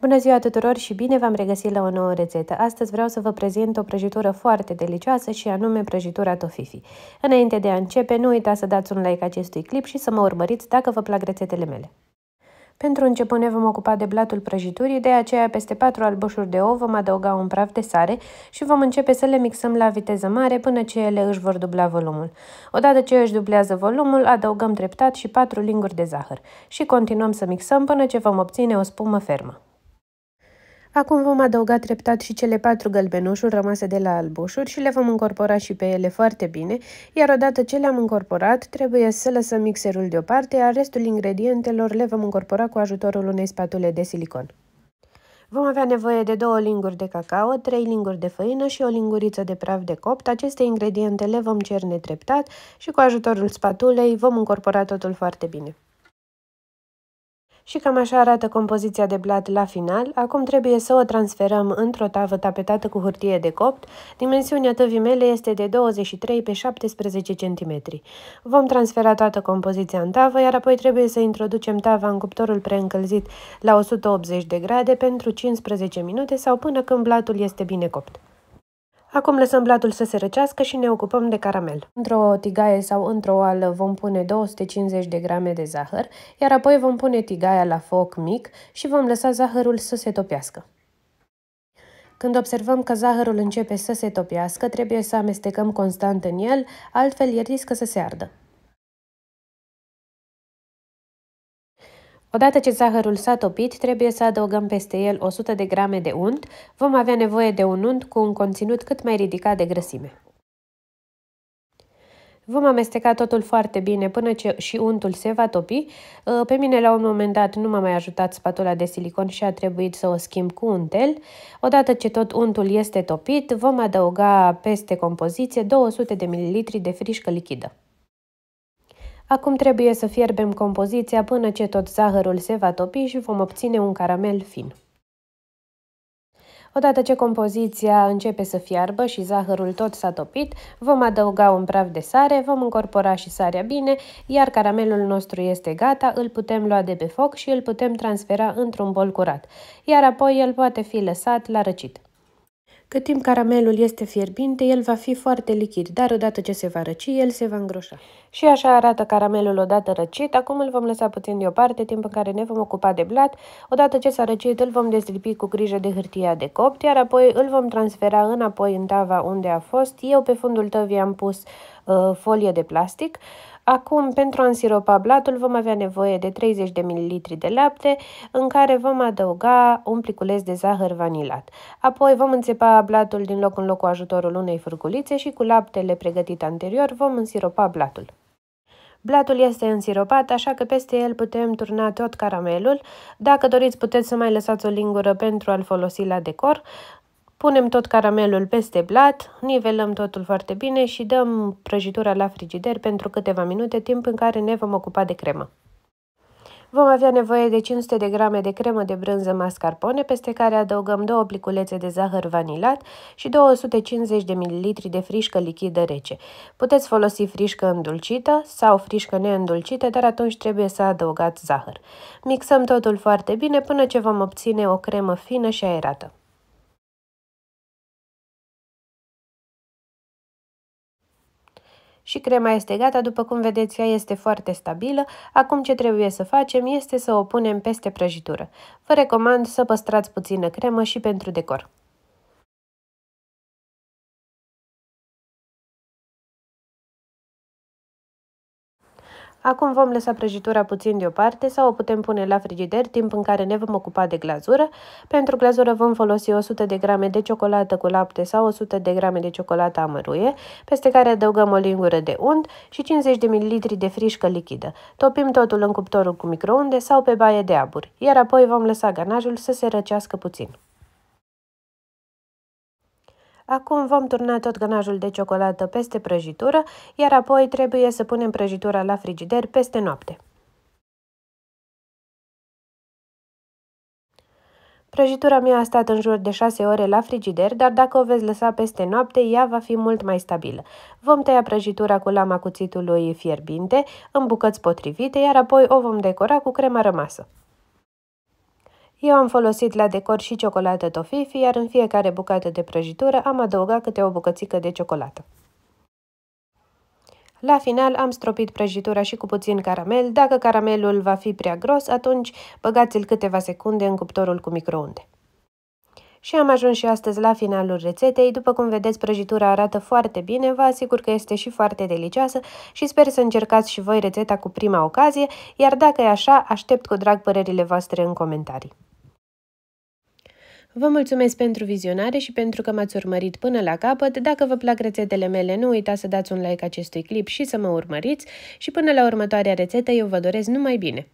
Bună ziua tuturor și bine v-am regăsit la o nouă rețetă. Astăzi vreau să vă prezint o prăjitură foarte delicioasă și anume prăjitura tofifi. Înainte de a începe, nu uitați să dați un like acestui clip și să mă urmăriți dacă vă plac rețetele mele. Pentru început ne vom ocupa de blatul prăjiturii, de aceea peste 4 albușuri de ou vom adăuga un praf de sare și vom începe să le mixăm la viteză mare până ce ele își vor dubla volumul. Odată ce își dublează volumul, adăugăm treptat și 4 linguri de zahăr și continuăm să mixăm până ce vom obține o spumă fermă. Acum vom adăuga treptat și cele patru gălbenușuri rămase de la albușuri și le vom incorpora și pe ele foarte bine, iar odată ce le-am incorporat, trebuie să lăsăm mixerul deoparte, iar restul ingredientelor le vom incorpora cu ajutorul unei spatule de silicon. Vom avea nevoie de două linguri de cacao, trei linguri de făină și o linguriță de praf de copt. Aceste ingrediente le vom cerne treptat și cu ajutorul spatulei vom incorpora totul foarte bine. Și cam așa arată compoziția de blat la final. Acum trebuie să o transferăm într-o tavă tapetată cu hârtie de copt. Dimensiunea tăvii mele este de 23 pe 17 cm. Vom transfera toată compoziția în tavă, iar apoi trebuie să introducem tava în cuptorul preîncălzit la 180 de grade pentru 15 minute sau până când blatul este bine copt. Acum lăsăm bladul să se răcească și ne ocupăm de caramel. Într-o tigaie sau într-o oală vom pune 250 de grame de zahăr, iar apoi vom pune tigaia la foc mic și vom lăsa zahărul să se topească. Când observăm că zahărul începe să se topească, trebuie să amestecăm constant în el, altfel e riscă să se ardă. Odată ce zahărul s-a topit, trebuie să adăugăm peste el 100 de grame de unt. Vom avea nevoie de un unt cu un conținut cât mai ridicat de grăsime. Vom amesteca totul foarte bine până ce și untul se va topi. Uh, pe mine la un moment dat nu m-a mai ajutat spatula de silicon și a trebuit să o schimb cu untel. Odată ce tot untul este topit, vom adăuga peste compoziție 200 de ml de frișcă lichidă. Acum trebuie să fierbem compoziția până ce tot zahărul se va topi și vom obține un caramel fin. Odată ce compoziția începe să fiarbă și zahărul tot s-a topit, vom adăuga un praf de sare, vom încorpora și sarea bine, iar caramelul nostru este gata, îl putem lua de pe foc și îl putem transfera într-un bol curat, iar apoi el poate fi lăsat la răcit. Cât timp caramelul este fierbinte, el va fi foarte lichid, dar odată ce se va răci, el se va îngroșa. Și așa arată caramelul odată răcit. Acum îl vom lăsa puțin deoparte, timp în care ne vom ocupa de blat. Odată ce s-a răcit, îl vom dezlipi cu grijă de hârtia de copt, iar apoi îl vom transfera înapoi în tava unde a fost. Eu pe fundul tăvii am pus uh, folie de plastic. Uh, Acum, pentru a însiropa blatul, vom avea nevoie de 30 de ml de lapte, în care vom adăuga un pliculeț de zahăr vanilat. Apoi vom înțepa blatul din loc în loc cu ajutorul unei furculițe și cu laptele pregătit anterior vom însiropa blatul. Blatul este însiropat, așa că peste el putem turna tot caramelul. Dacă doriți, puteți să mai lăsați o lingură pentru a-l folosi la decor. Punem tot caramelul peste blat, nivelăm totul foarte bine și dăm prăjitura la frigider pentru câteva minute, timp în care ne vom ocupa de cremă. Vom avea nevoie de 500 de grame de cremă de brânză mascarpone, peste care adăugăm două pliculețe de zahăr vanilat și 250 de ml de frișcă lichidă rece. Puteți folosi frișcă îndulcită sau frișcă neîndulcită, dar atunci trebuie să adăugați zahăr. Mixăm totul foarte bine până ce vom obține o cremă fină și aerată. Și crema este gata, după cum vedeți, ea este foarte stabilă. Acum ce trebuie să facem este să o punem peste prăjitură. Vă recomand să păstrați puțină cremă și pentru decor. Acum vom lăsa prăjitura puțin deoparte sau o putem pune la frigider timp în care ne vom ocupa de glazură. Pentru glazură vom folosi 100 de grame de ciocolată cu lapte sau 100 de grame de ciocolată amăruie, peste care adăugăm o lingură de unt și 50 de ml de frișcă lichidă. Topim totul în cuptorul cu microunde sau pe baie de abur, iar apoi vom lăsa ganajul să se răcească puțin. Acum vom turna tot ganajul de ciocolată peste prăjitură, iar apoi trebuie să punem prăjitura la frigider peste noapte. Prăjitura mea a stat în jur de 6 ore la frigider, dar dacă o veți lăsa peste noapte, ea va fi mult mai stabilă. Vom tăia prăjitura cu lama cuțitului fierbinte, în bucăți potrivite, iar apoi o vom decora cu crema rămasă. Eu am folosit la decor și ciocolată tofifi, iar în fiecare bucată de prăjitură am adăugat câte o bucățică de ciocolată. La final am stropit prăjitura și cu puțin caramel. Dacă caramelul va fi prea gros, atunci băgați-l câteva secunde în cuptorul cu microunde. Și am ajuns și astăzi la finalul rețetei. După cum vedeți, prăjitura arată foarte bine, vă asigur că este și foarte delicioasă și sper să încercați și voi rețeta cu prima ocazie, iar dacă e așa, aștept cu drag părerile voastre în comentarii. Vă mulțumesc pentru vizionare și pentru că m-ați urmărit până la capăt. Dacă vă plac rețetele mele, nu uitați să dați un like acestui clip și să mă urmăriți și până la următoarea rețetă eu vă doresc numai bine!